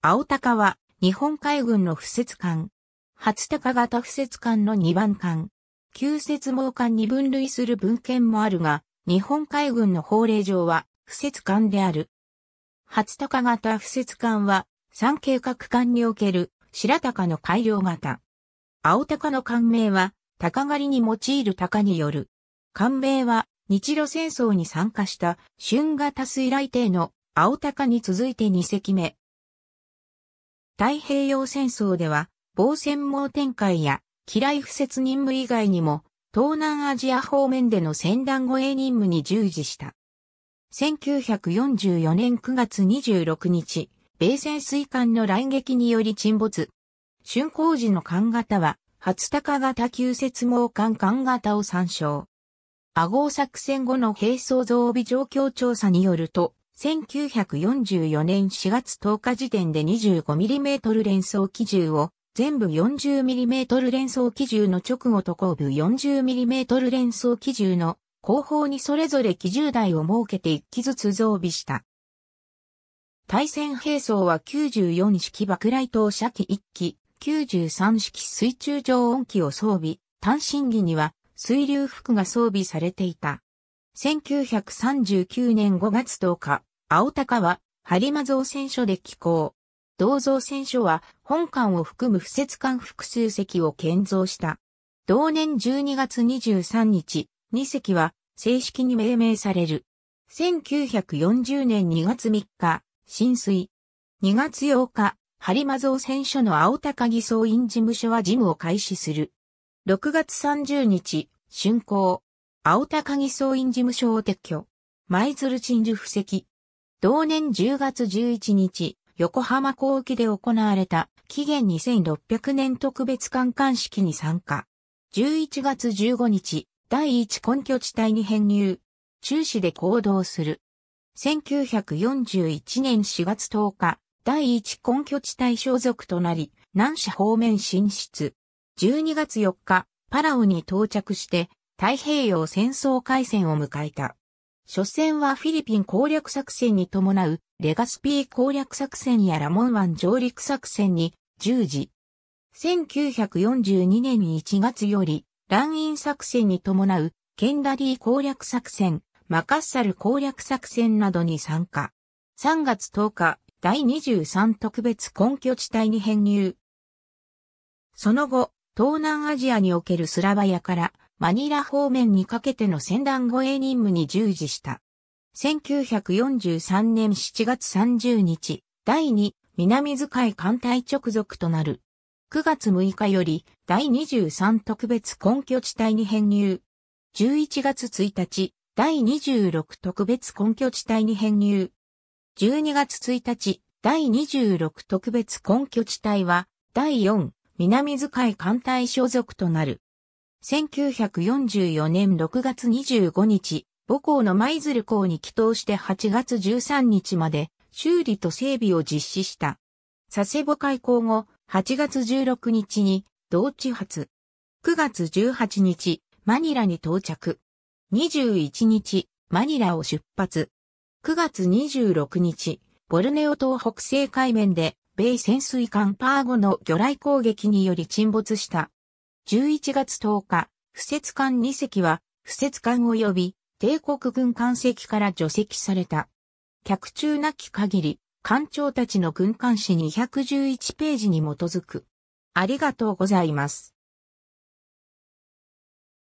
青鷹は、日本海軍の不設艦。初鷹型不設艦の2番艦。旧設網艦に分類する文献もあるが、日本海軍の法令上は、不設艦である。初鷹型不設艦は、三計画艦における、白鷹の改良型。青鷹の艦名は、鷹狩りに用いる鷹による。艦名は、日露戦争に参加した、春型水雷艇の青鷹に続いて2隻目。太平洋戦争では、防戦網展開や、機雷不設任務以外にも、東南アジア方面での戦団護衛任務に従事した。1944年9月26日、米潜水艦の来撃により沈没。竣工時の艦型は、初高型旧接網艦艦型を参照。阿ゴ作戦後の兵装増備状況調査によると、1944年4月10日時点で 25mm 連装機銃を全部 40mm 連装機銃の直後と後部 40mm 連装機銃の後方にそれぞれ機銃台を設けて1機ずつ増備した。対戦兵装は94式爆雷投射機1機、93式水中常温機を装備、単身機には水流服が装備されていた。1939年5月10日、青鷹は、播磨造船所で寄港。銅造船所は、本館を含む不設館複数席を建造した。同年12月23日、2席は、正式に命名される。1940年2月3日、浸水。2月8日、播磨造船所の青高木総員事務所は事務を開始する。6月30日、竣工。青高木総員事務所を撤去。舞鶴鎮守布石。同年10月11日、横浜港沖で行われた紀元2600年特別観艦式に参加。11月15日、第一根拠地帯に編入。中止で行動する。1941年4月10日、第一根拠地帯所属となり、南社方面進出。12月4日、パラオに到着して、太平洋戦争開戦を迎えた。初戦はフィリピン攻略作戦に伴うレガスピー攻略作戦やラモン湾上陸作戦に従事。1942年1月より、乱印作戦に伴うケンダリー攻略作戦、マカッサル攻略作戦などに参加。3月10日、第23特別根拠地帯に編入。その後、東南アジアにおけるスラバヤからマニラ方面にかけての船団護衛任務に従事した。1943年7月30日、第2南遣い艦隊直属となる。9月6日より第23特別根拠地帯に編入。11月1日、第26特別根拠地帯に編入。12月1日、第26特別根拠地帯は、第4南遣い艦隊所属となる。1944年6月25日、母校の舞鶴校に帰投して8月13日まで修理と整備を実施した。佐世保開校後、8月16日に同地発。9月18日、マニラに到着。21日、マニラを出発。9月26日、ボルネオ島北西海面で、米潜水艦パーゴの魚雷攻撃により沈没した11月10日、不設艦2隻は、不設艦及び帝国軍艦籍から除籍された。客中なき限り、艦長たちの軍艦誌211ページに基づく。ありがとうございます。